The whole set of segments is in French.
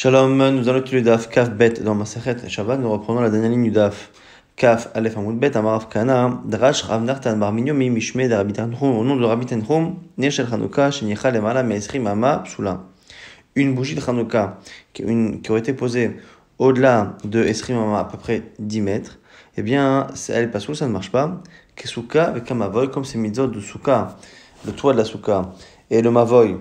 Shalom, nous allons étudier le DAF Kaf Bet dans Masachet Shabbat. Nous reprenons la dernière ligne du DAF Kaf Aleph Amoud Bet Amarav Kana Drash Rav Nartan Bar Mi Mishme de Rabbi Tanchum au nom de Rabbi Tanchum Neshel Chanukah Shenichal Emala Meisrim Mama Psula. Une bougie de Chanuka qui, une, qui aurait été posée au-delà de Esrimama Mama à peu près 10 mètres, eh bien, elle est pas ça ne marche pas. Kesuka avec un mavoy comme c'est mitzvot de Souka, le toit de la Souka et le mavoy,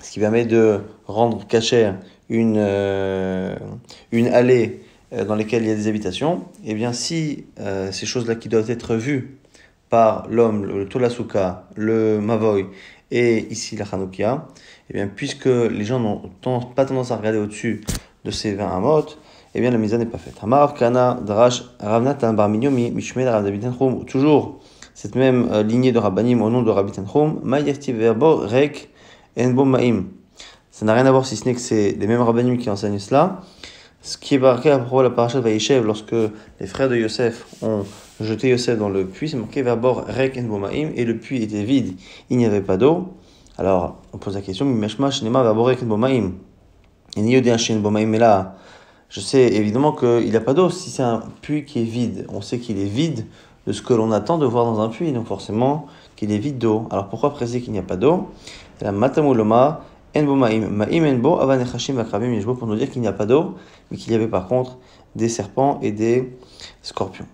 ce qui permet de rendre cachère euh, une, allée euh, dans laquelle il y a des habitations, et eh bien si euh, ces choses-là qui doivent être vues par l'homme, le Tolasuka, le Mavoy et ici la Hanoukia, et eh bien puisque les gens n'ont pas tendance à regarder au-dessus de ces 20 hamotes, et eh bien la mise n'est pas faite. toujours cette même lignée de Rabbanim au nom de Rabbanim Mayesti Verbo, Rek, ça n'a rien à voir si ce n'est que c'est les mêmes rabbinim qui enseignent cela. Ce qui est marqué à propos de la paracha de lorsque les frères de Yosef ont jeté Yosef dans le puits, c'est marqué Vabor Rek en Bomaim, et le puits était vide, il n'y avait pas d'eau. Alors, on pose la question, mais Shinema Vabor Rek en Bomaim. Et là, je sais évidemment qu'il n'y a pas d'eau si c'est un puits qui est vide. On sait qu'il est vide de ce que l'on attend de voir dans un puits, donc forcément qu'il est vide d'eau. Alors pourquoi préciser qu'il n'y a pas d'eau La matamuloma pour nous dire qu'il n'y a pas d'eau, mais qu'il y avait par contre des serpents et des scorpions.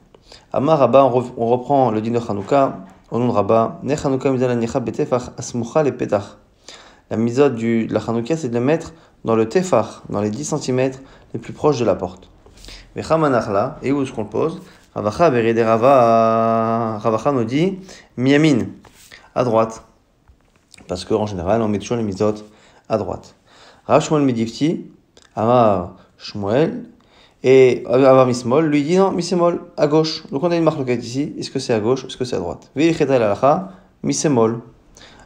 Amar Rabba, on reprend le dîner Hanouka, au nom de Rabba, Ne Hanouka Betefach Asmucha le Petach. La misode de la Hanouka, c'est de le mettre dans le Tefach, dans les 10 cm les plus proches de la porte. et où est-ce qu'on le pose Ravacha Berede Ravacha nous dit miyamin à droite. Parce qu'en général, on met toujours les misotes à droite. Rav Shmuel Medifti, Amar Shmuel, et euh, Amar Mismol lui dit non, Misemol à gauche. Donc on a une marque locale ici, est-ce que c'est à gauche, est-ce que c'est à droite Ve'ilcheta el alacha,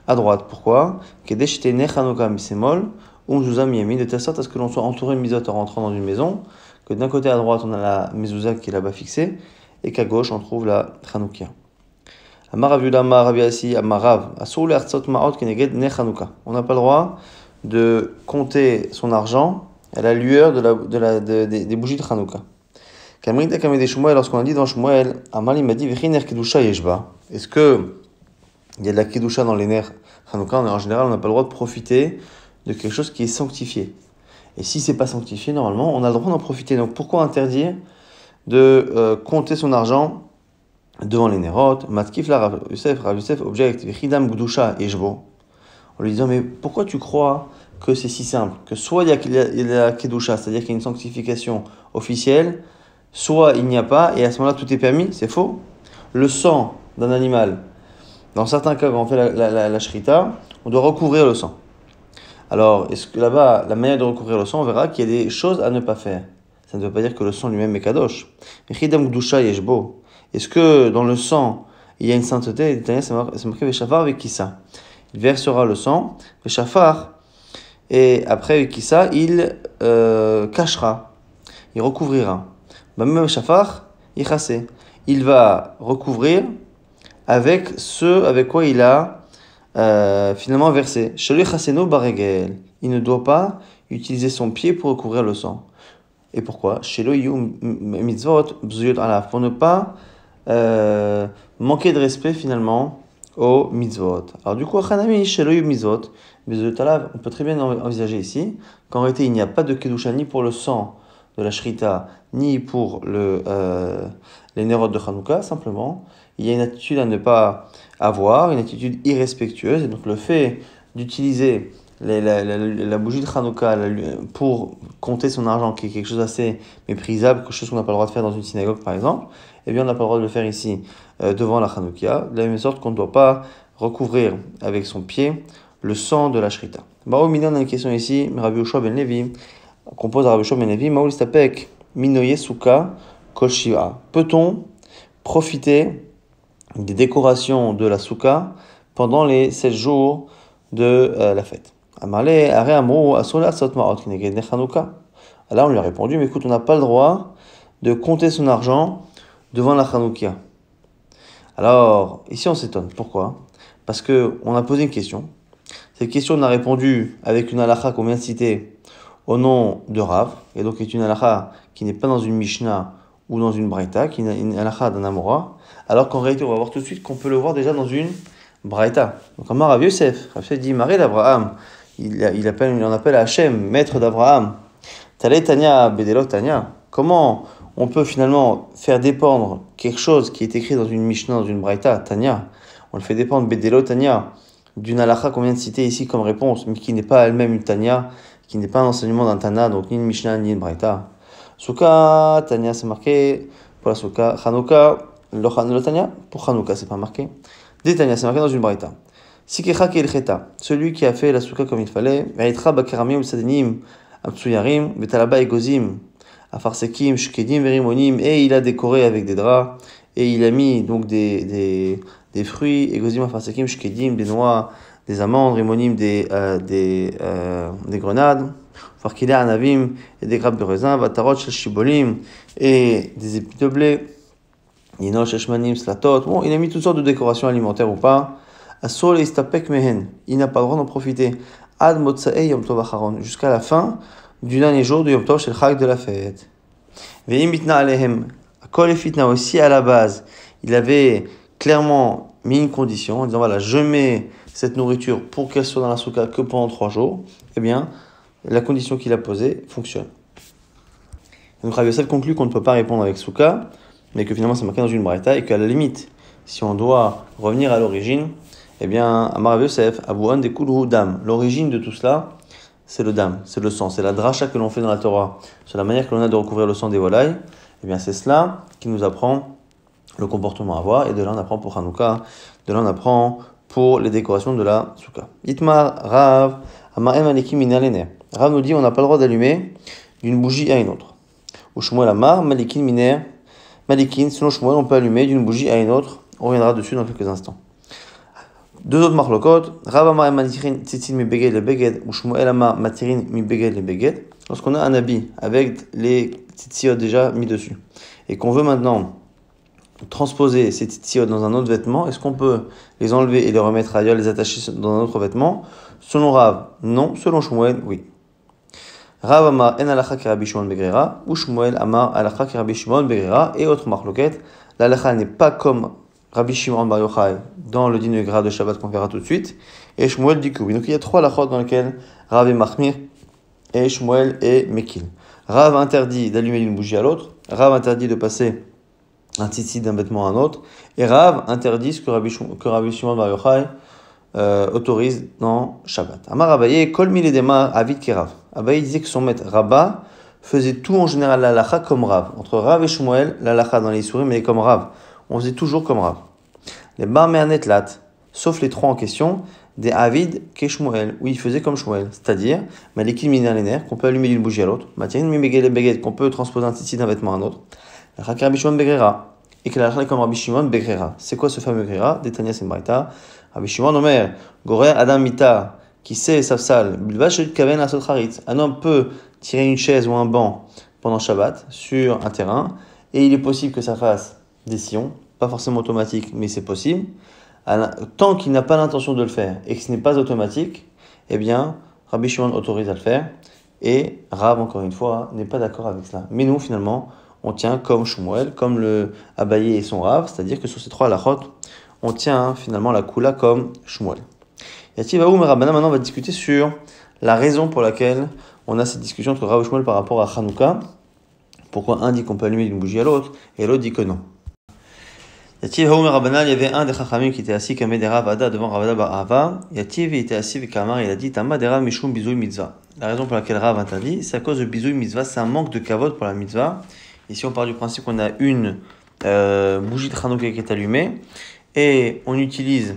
à droite. Pourquoi Kedeshite ne Misemol Mismol, on nous a mis de telle sorte à ce que l'on soit entouré de misot en rentrant dans une maison, que d'un côté à droite on a la mezouza qui est là-bas fixée, et qu'à gauche on trouve la Amar Amar maot Chanoukia. On n'a pas le droit de compter son argent à la lueur de la, de la, de, des bougies de Hanouka. lorsqu'on a dit dans Shmuel, Amal m'a dit Est-ce que il y a de la Kedusha dans les nerfs Hanouka En général, on n'a pas le droit de profiter de quelque chose qui est sanctifié. Et si c'est pas sanctifié, normalement, on a le droit d'en profiter. Donc pourquoi interdire de euh, compter son argent devant les nerfs Matkif la Youssef, Rav Youssef, object, En lui disant, mais pourquoi tu crois que c'est si simple, que soit il y a, la Kedusha, c'est-à-dire qu'il y a une sanctification officielle, soit il n'y a pas, et à ce moment-là tout est permis, c'est faux. Le sang d'un animal, dans certains cas quand on fait la, la, shrita, on doit recouvrir le sang. Alors, est-ce que là-bas, la manière de recouvrir le sang, on verra qu'il y a des choses à ne pas faire. Ça ne veut pas dire que le sang lui-même est kadosh. Est-ce que dans le sang, il y a une sainteté C'est marqué Veshafar avec qui ça Il versera le sang. Veshafar, et après ça, il euh, cachera, il recouvrira. Bah, même il Il va recouvrir avec ce avec quoi il a euh, finalement versé. Il ne doit pas utiliser son pied pour recouvrir le sang. Et pourquoi Pour ne pas euh, manquer de respect finalement aux mitzvot. Alors du coup, on peut très bien envisager ici qu'en réalité il n'y a pas de kedusha ni pour le sang de la shrita, ni pour le, euh, les nérodes de Hanouka, simplement. Il y a une attitude à ne pas avoir, une attitude irrespectueuse, et donc le fait d'utiliser la, bougie de Hanouka pour compter son argent, qui est quelque chose d'assez méprisable, quelque chose qu'on n'a pas le droit de faire dans une synagogue par exemple, eh bien on n'a pas le droit de le faire ici euh, devant la Hanoukia, de la même sorte qu'on ne doit pas recouvrir avec son pied le sang de la Shrita. Bah, a une question ici, Rabbi compose Rabbi ben Levi, ben Peut-on profiter des décorations de la Souka pendant les 7 jours de euh, la fête alors on lui a répondu, mais écoute, on n'a pas le droit de compter son argent devant la Hanoukia. Alors, ici on s'étonne. Pourquoi Parce que on a posé une question. Cette question, on a répondu avec une halakha qu'on vient de citer au nom de Rav, et donc est une halakha qui n'est pas dans une Mishnah ou dans une Braïta, qui est une halakha d'un Amora, alors qu'en réalité, on va voir tout de suite qu'on peut le voir déjà dans une Braïta. Donc, Amara, Rav Yosef, Rav dit Marie d'Abraham, il, appelle, il en appelle à Hachem, maître d'Abraham. tanya Bedelo, Tania. Comment on peut finalement faire dépendre quelque chose qui est écrit dans une Mishnah, dans une Braïta, Tania On le fait dépendre, Bedelo, Tanya, d'une halakha qu'on vient de citer ici comme réponse, mais qui n'est pas elle-même une Tania, qui n'est pas un enseignement d'un Tana, donc ni une Mishnah, ni une Braïta. Souka, Tania, c'est marqué pour la Souka. Hanouka, le Tania, pour Hanouka, c'est pas marqué. Des Tania, c'est marqué dans une Braïta el Kelcheta, celui qui a fait la souka comme il fallait, Veitra Bakaramim sadnim, Abtsuyarim, Betalaba gozim, Afarsekim, Shkedim, Verimonim, et il a décoré avec des draps, et il a mis donc des, des, des fruits, Egozim, Afarsekim, Shkedim, des noix, des amandes, Rimonim, des, euh, des, euh, des grenades, Farkila Anavim, et des grappes de raisin, Vatarot, Shibolim, et des épis de blé, Yinosh, Eshmanim, Slatot, bon, il a mis toutes sortes de décorations alimentaires ou pas, il n'a pas le droit d'en profiter. Ad jusqu'à la fin du dernier jour du Yom Tov c'est le de la fête. Ve'imitna Alehem, Fitna aussi à la base, il avait clairement mis une condition en disant voilà, je mets cette nourriture pour qu'elle soit dans la soukha que pendant trois jours. Eh bien, la condition qu'il a posée fonctionne. Donc Rav Yosef conclut qu'on ne peut pas répondre avec soukha mais que finalement c'est marqué dans une braïta et qu'à la limite, si on doit revenir à l'origine, eh bien, Amar Yosef, des Dam. L'origine de tout cela, c'est le Dam, c'est le sang, c'est la dracha que l'on fait dans la Torah, c'est la manière que l'on a de recouvrir le sang des volailles. Eh bien, c'est cela qui nous apprend le comportement à avoir, et de là on apprend pour Hanouka, de là on apprend pour les décorations de la souka. Itmar, Rav, Amar Minalene. Rav nous dit on n'a pas le droit d'allumer d'une bougie à une autre. la Amar, Malikin Miner, Malikin, selon Shmuel, on peut allumer d'une bougie à une autre. On reviendra dessus dans quelques instants. Deux autres marlokot, Ravama Matirin Tzitzin mi beged le beged, ou Shmuel Amar Matirin mi beged le beged. Lorsqu'on a un habit avec les tzitziots déjà mis dessus, et qu'on veut maintenant transposer ces tzitziots dans un autre vêtement, est-ce qu'on peut les enlever et les remettre ailleurs, les attacher dans un autre vêtement Selon Rav, non. Selon Shmuel, oui. Rav Amar en alacha kerabi Shimon begrera, ou Shmuel Amar alacha kerabi Shimon begrera, et autre marloquette, l'alacha n'est pas comme Rabbi Shimon Bar Yochai dans le dîner de Shabbat qu'on verra tout de suite, et Shmuel Donc il y a trois lachot dans lesquelles Rav est Mahmir, et Shmuel est Mekil. Rav interdit d'allumer une bougie à l'autre, Rav interdit de passer un tissu d'un vêtement à un autre, et Rav interdit ce que Rabbi, Shimon Bar Yochai euh, autorise dans Shabbat. Amar Abaye, Kol Avid Rav? Abaye disait que son maître Rabba faisait tout en général La lacha comme Rav. Entre Rav et la lacha dans les souris, mais comme Rav on faisait toujours comme Rav. Les Barmeanetlat, sauf les trois en question, des Avid Keshmuel, où il faisait comme Shmuel, c'est-à-dire les nerfs qu'on peut allumer d'une bougie à l'autre, Matien de baguette qu'on peut transposer un titi d'un vêtement à un autre, Begrera, et que la comme Rabbi Shimon Begrera. C'est quoi ce fameux Begrera D'etania Sembraita, Rabbi Shimon Omer, Goré Adam Mita, qui sait Safsal, Bilbach Kaven Asotcharit. Un homme peut tirer une chaise ou un banc pendant Shabbat sur un terrain, et il est possible que ça fasse décision, pas forcément automatique, mais c'est possible. Tant qu'il n'a pas l'intention de le faire et que ce n'est pas automatique, eh bien, Rabbi Shimon autorise à le faire. Et Rav, encore une fois, n'est pas d'accord avec cela. Mais nous, finalement, on tient comme Shumuel, comme le Abaye et son Rav, c'est-à-dire que sur ces trois Lachot, on tient hein, finalement la Kula comme Shmuel. va Aoum et Rabbanah maintenant, on va discuter sur la raison pour laquelle on a cette discussion entre Rav et par rapport à Hanouka. Pourquoi un dit qu'on peut allumer une bougie à l'autre et l'autre dit que non. Yativ il y avait un des Chachamim qui était assis comme des Ravada devant Ravada Barava. Yativ était assis avec Kamar, il a dit Tama Dera Mishum Bizoui Mitzvah. La raison pour laquelle Rav interdit, c'est à cause de Bizoui Mitzvah, c'est un manque de kavod pour la Mitzvah. Ici, on part du principe qu'on a une euh, bougie de Hanouka qui est allumée et on utilise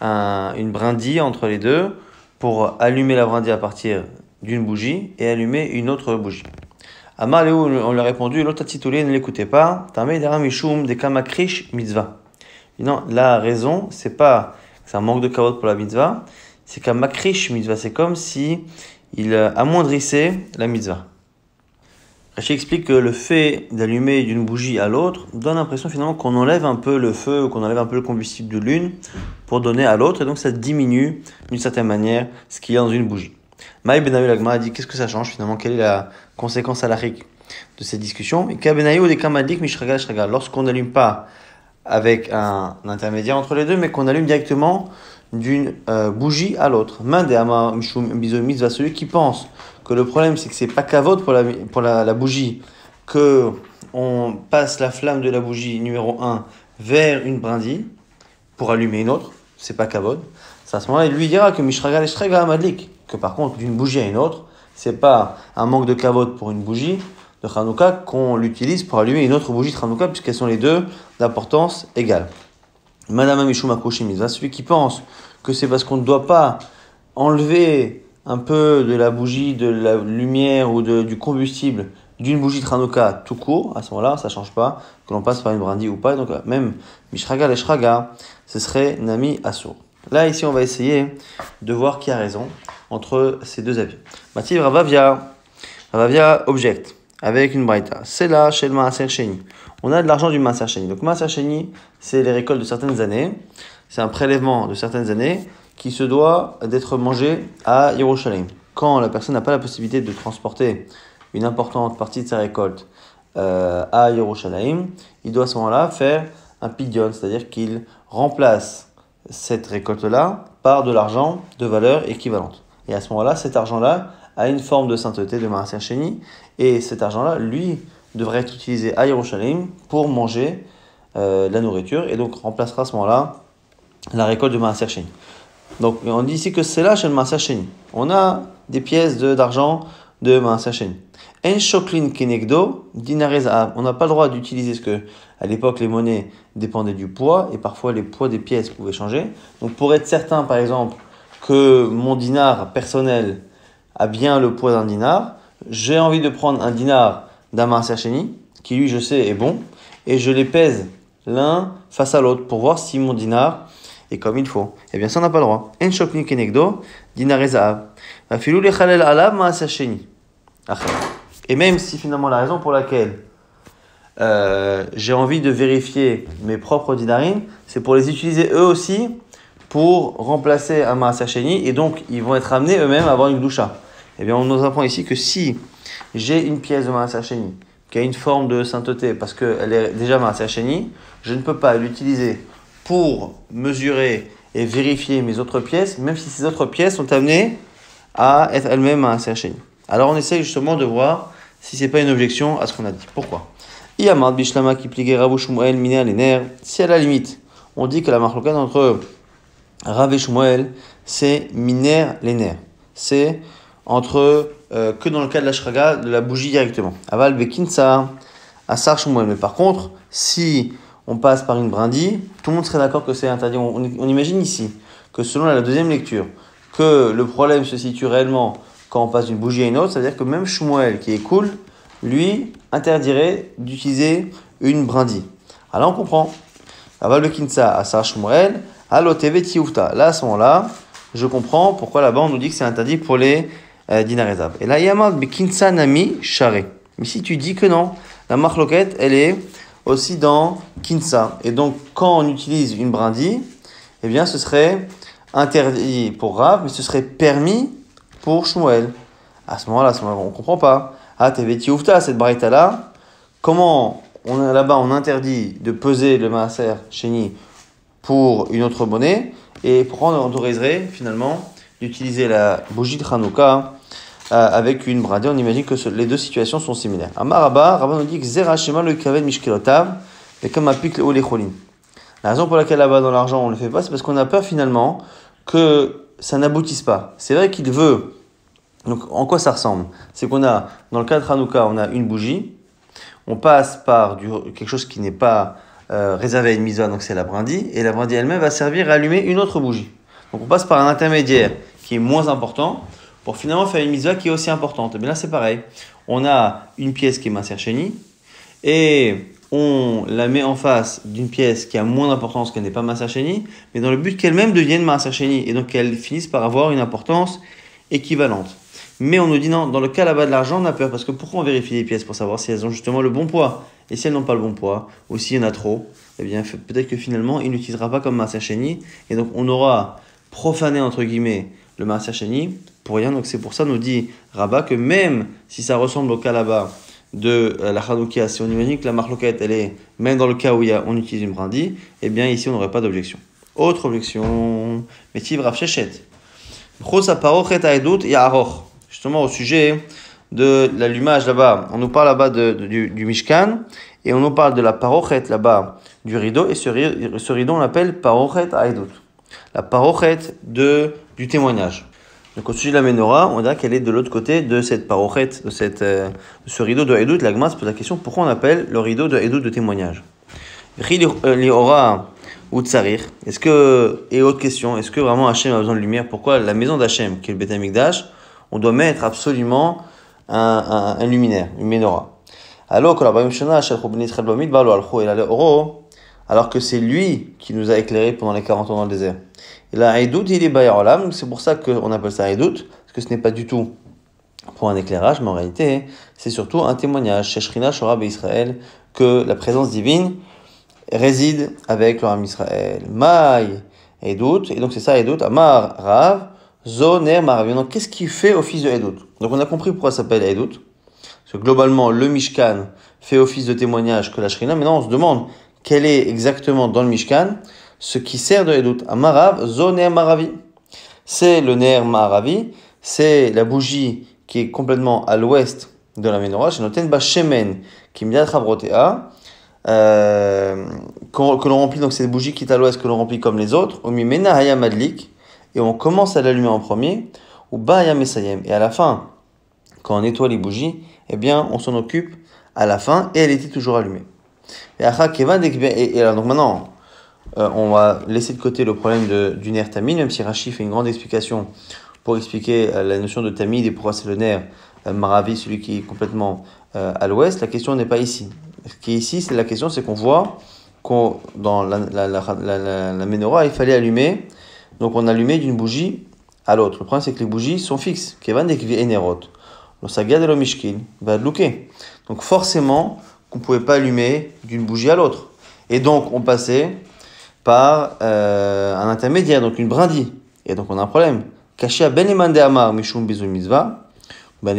un, une brindille entre les deux pour allumer la brindille à partir d'une bougie et allumer une autre bougie où on lui a répondu, l'autre titulé, ne l'écoutez pas. de kamakrish mitzvah. Non, la raison, c'est pas c'est un manque de kavod pour la mitzvah, c'est qu'un makrish mitzvah, c'est comme si il euh, amoindrissait la mitzvah. Rachid explique que le fait d'allumer d'une bougie à l'autre donne l'impression finalement qu'on enlève un peu le feu, qu'on enlève un peu le combustible de l'une pour donner à l'autre, et donc ça diminue d'une certaine manière ce qu'il y a dans une bougie. Maï Lagma a dit qu'est-ce que ça change finalement Quelle est la conséquence à halachique de cette discussion Et Kamadik Lorsqu'on n'allume pas avec un, intermédiaire entre les deux, mais qu'on allume directement d'une euh, bougie à l'autre. Main des va celui qui pense que le problème c'est que c'est pas cavote pour la, pour la, bougie que on passe la flamme de la bougie numéro 1 vers une brindille pour allumer une autre, c'est pas cavote, à ce moment-là, il lui dira que Mishraga Madlik que par contre, d'une bougie à une autre, c'est pas un manque de cavote pour une bougie de Hanouka qu'on l'utilise pour allumer une autre bougie de Hanouka, puisqu'elles sont les deux d'importance égale. Madame Amichou à celui qui pense que c'est parce qu'on ne doit pas enlever un peu de la bougie, de la lumière ou du combustible d'une bougie de Hanouka tout court, à ce moment-là, ça change pas, que l'on passe par une brandy ou pas. Donc, euh, même Mishraga les Shraga, ce serait Nami Asso. Là, ici, on va essayer de voir qui a raison entre ces deux avis. Mativ Ravavia, Ravavia Object, avec une braïta. C'est là chez le Maaser Sheni. On a de l'argent du Maaser Sheni. Donc Maaser Sheni, c'est les récoltes de certaines années. C'est un prélèvement de certaines années qui se doit d'être mangé à Yerushalayim. Quand la personne n'a pas la possibilité de transporter une importante partie de sa récolte euh, à Yerushalayim, il doit à ce moment-là faire un pidion, c'est-à-dire qu'il remplace cette récolte-là par de l'argent de valeur équivalente. Et à ce moment-là, cet argent-là a une forme de sainteté de Maaser et cet argent-là, lui, devrait être utilisé à Yerushalayim pour manger euh, la nourriture, et donc remplacera à ce moment-là la récolte de Maaser Donc on dit ici que c'est là chez le Sheni. On a des pièces d'argent de, de En kenegdo, Dinareza. On n'a pas le droit d'utiliser ce que, à l'époque, les monnaies dépendaient du poids, et parfois les poids des pièces pouvaient changer. Donc pour être certain, par exemple, que mon dinar personnel a bien le poids d'un dinar, j'ai envie de prendre un dinar d'Amartya qui lui je sais est bon, et je les pèse l'un face à l'autre pour voir si mon dinar est comme il faut. Et eh bien ça n'a pas le droit. En dinar et ah, Et même si finalement la raison pour laquelle euh, j'ai envie de vérifier mes propres dinarines, c'est pour les utiliser eux aussi pour remplacer un Maaseh et donc ils vont être amenés eux-mêmes à avoir une doucha. Eh bien, on nous apprend ici que si j'ai une pièce de Maaseh qui a une forme de sainteté parce qu'elle est déjà Maaseh je ne peux pas l'utiliser pour mesurer et vérifier mes autres pièces, même si ces autres pièces sont amenées à être elles-mêmes Maaseh Alors, on essaye justement de voir si c'est pas une objection à ce qu'on a dit. Pourquoi Si à la limite, on dit que la locale entre Rav Shmuel, c'est miner les nerfs. C'est entre euh, que dans le cas de la shraga, de la bougie directement. Aval Bekinsa, Asar Shmuel. Mais par contre, si on passe par une brindille, tout le monde serait d'accord que c'est interdit. On, imagine ici que selon la deuxième lecture, que le problème se situe réellement quand on passe d'une bougie à une autre, cest à dire que même Shmuel, qui est cool, lui interdirait d'utiliser une brindille. Alors ah, on comprend. Aval Bekinsa, Asar Shmuel. Là, à ce moment-là, je comprends pourquoi là-bas on nous dit que c'est interdit pour les euh, Et là, Yamad Kinsanami Share. Mais si tu dis que non, la marloquette, elle est aussi dans Kinsa. Et donc, quand on utilise une brindille, eh bien, ce serait interdit pour Rav, mais ce serait permis pour Shmuel. À ce moment-là, on ne comprend pas. Ah, Teveti Oufta, cette braïta-là, comment là-bas on interdit de peser le maaser cheni? pour une autre monnaie. Et prendre on autoriserait finalement d'utiliser la bougie de Hanouka euh, avec une bradée On imagine que les deux situations sont similaires. Amaraba, Rabban nous dit que Zerachema le et comme applique le La raison pour laquelle là-bas dans l'argent on ne le fait pas, c'est parce qu'on a peur finalement que ça n'aboutisse pas. C'est vrai qu'il veut. Donc en quoi ça ressemble C'est qu'on a, dans le cas de Hanouka, on a une bougie, on passe par du, quelque chose qui n'est pas euh, réservé à une misoa, donc c'est la brindille, et la brindille elle-même va servir à allumer une autre bougie. Donc on passe par un intermédiaire qui est moins important pour finalement faire une misoa qui est aussi importante. Mais eh là c'est pareil, on a une pièce qui est Maser et on la met en face d'une pièce qui a moins d'importance, qu'elle n'est pas Maser mais dans le but qu'elle-même devienne Maser et donc qu'elle finisse par avoir une importance équivalente. Mais on nous dit non, dans le cas là-bas de l'argent, on a peur, parce que pourquoi on vérifie les pièces pour savoir si elles ont justement le bon poids et si elles n'ont pas le bon poids, ou s'il y en a trop, eh bien peut-être que finalement il n'utilisera pas comme Maser Et donc on aura profané entre guillemets le Maser pour rien. Donc c'est pour ça nous dit Rabat que même si ça ressemble au cas là-bas de euh, la Hanoukia, si on imagine que la marloquette elle est même dans le cas où on utilise une brindille, eh bien ici on n'aurait pas d'objection. Autre objection, Métiv Rav arroch. Justement au sujet de l'allumage là-bas, on nous parle là-bas du, Mishkan, et on nous parle de la parochet là-bas, du rideau, et ce, rideau on l'appelle parochet aedut, la parochet de, du témoignage. Donc au sujet de la menorah, on dira qu'elle est de l'autre côté de cette parochet, de cette, euh, ce rideau de La L'agma se pose la question pourquoi on appelle le rideau de Edut de témoignage euh, ou tsarir Est-ce que, et autre question, est-ce que vraiment Hachem a besoin de lumière Pourquoi la maison d'Hachem, qui est le Beth on doit mettre absolument un, luminaire, une menorah. Alors que c'est lui qui nous a éclairé pendant les 40 ans dans le désert. Et là, doute il est c'est pour ça qu'on appelle ça Edout parce que ce n'est pas du tout pour un éclairage, mais en réalité, c'est surtout un témoignage, Sheshrina Shorab Israël, que la présence divine réside avec le Rame Israël. Maï, et donc c'est ça Edout Amar, Rav, Zoner, Marav. Donc qu'est-ce qui fait office de Edout donc on a compris pourquoi ça s'appelle Aïdout. Parce que globalement, le Mishkan fait office de témoignage que la Shrina. Maintenant, on se demande quel est exactement dans le Mishkan ce qui sert de Edout. Amarav, Zoner Maravi. C'est le Ner Maravi, c'est la bougie qui est complètement à l'ouest de la Menorah, C'est Notenba Shemen, qui euh, que l'on remplit, donc cette bougie qui est à l'ouest, que l'on remplit comme les autres, madlik et on commence à l'allumer en premier, ou et à la fin, quand on nettoie les bougies, eh bien, on s'en occupe à la fin et elle était toujours allumée. Et alors, maintenant, euh, on va laisser de côté le problème du nerf tamide, même si Rachid fait une grande explication pour expliquer euh, la notion de tamide et pourquoi c'est le nerf euh, celui qui est complètement à l'ouest. La question n'est pas ici. Ce qui est ici, c'est la question, c'est qu'on voit qu'on dans la, la, menorah, il fallait allumer. Donc on allumait d'une bougie à l'autre. Le problème, c'est que les bougies sont fixes. Kevan et Enerot. Donc forcément qu'on ne pouvait pas allumer d'une bougie à l'autre. Et donc on passait par euh, un intermédiaire, donc une brindille. Et donc on a un problème. Caché à ben Mishum ben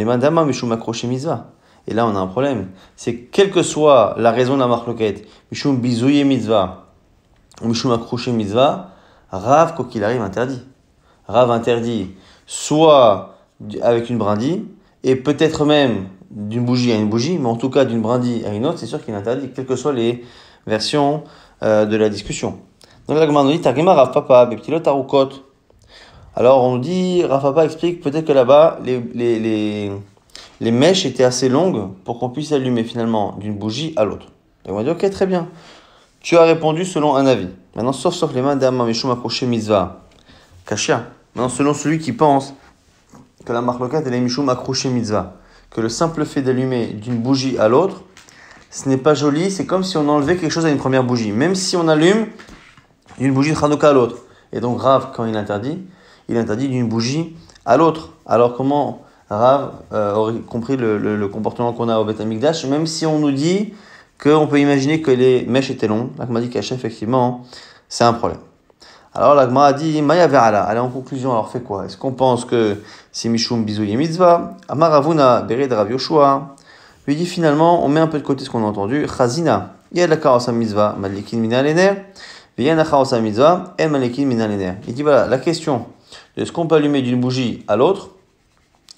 Et là on a un problème. C'est quelle que soit la raison de la marque Mishum Bizouye Mizva, ou Mishum Accroché Rav, quoi qu'il arrive, interdit. Rav interdit soit avec une brindille, et peut-être même d'une bougie à une bougie, mais en tout cas d'une brindille à une autre, c'est sûr qu'il interdit, quelles que soient les versions euh, de la discussion. Donc la nous dit Rafapa, Alors on dit, Rafapa explique peut-être que là-bas, les, les, mèches étaient assez longues pour qu'on puisse allumer finalement d'une bougie à l'autre. Et on dit, ok, très bien. Tu as répondu selon un avis. Maintenant, sauf les mains d'Amma Meshum Mizva. Maintenant, selon celui qui pense que la et est mishum mitzvah. Que le simple fait d'allumer d'une bougie à l'autre, ce n'est pas joli, c'est comme si on enlevait quelque chose à une première bougie. Même si on allume d'une bougie de Hanukkah à l'autre. Et donc Rav, quand il interdit, il interdit d'une bougie à l'autre. Alors comment Rav euh, aurait compris le, comportement qu'on a au Beth Amikdash, même si on nous dit qu'on peut imaginer que les mèches étaient longues, a dit effectivement, c'est un problème. Alors l'Agma a dit Maya Ve'ala. Allez, en conclusion, alors fait quoi Est-ce qu'on pense que c'est Mishum Bizouye Mitzvah Amar Bered Rav lui dit finalement, on met un peu de côté ce qu'on a entendu. Chazina, Yad la Mitzvah, Malikin la Mitzvah, et Malikin Il dit voilà, la question de ce qu'on peut allumer d'une bougie à l'autre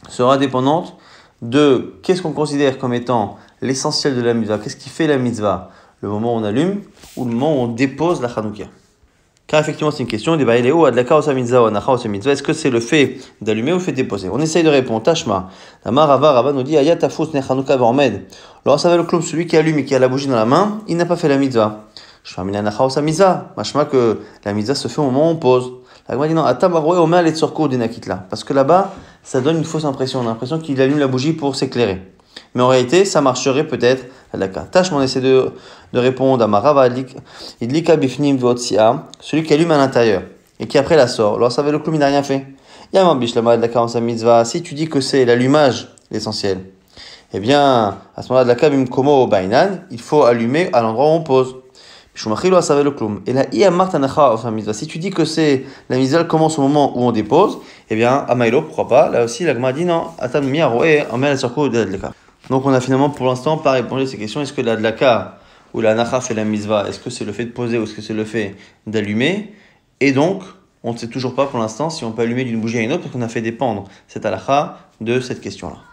sera dépendante de qu'est-ce qu'on considère comme étant l'essentiel de la mitzvah, qu'est-ce qui fait la mitzvah, le moment où on allume ou le moment où on dépose la chanoukia. Car effectivement, c'est une question. Est-ce que c'est le fait d'allumer ou le fait de déposer On essaye de répondre. Tashma. Rava, Rava nous dit Ayat nechanouka varmed. Alors, ça va le clown, celui qui allume et qui a la bougie dans la main, il n'a pas fait la mitzvah. Je fais Machma que la mitzvah se fait au moment où on pose. La dit non, Parce que là-bas, ça donne une fausse impression. On a l'impression qu'il allume la bougie pour s'éclairer. Mais en réalité, ça marcherait peut-être Tâche, on essaie de, de répondre à ma Marava Idlika Bifnim Votsia, celui qui allume à l'intérieur et qui après la sort. Alors, veut le cloum, il n'a rien fait. la la sa mitzvah. Si tu dis que c'est l'allumage l'essentiel, eh bien, à ce moment-là, de la kabim komo bainan, il faut allumer à l'endroit où on pose. le Et là, si tu dis que c'est la misère commence au moment où on dépose, eh bien, amaylo, pourquoi pas Là aussi, la dit non, Atan Miaroe, eh, on met la surcou de donc on a finalement pour l'instant pas répondu à ces questions. Est-ce que la dlaka ou la nacha fait la misva Est-ce que c'est le fait de poser ou est-ce que c'est le fait d'allumer Et donc, on ne sait toujours pas pour l'instant si on peut allumer d'une bougie à une autre parce qu'on a fait dépendre cette halakha de cette question-là.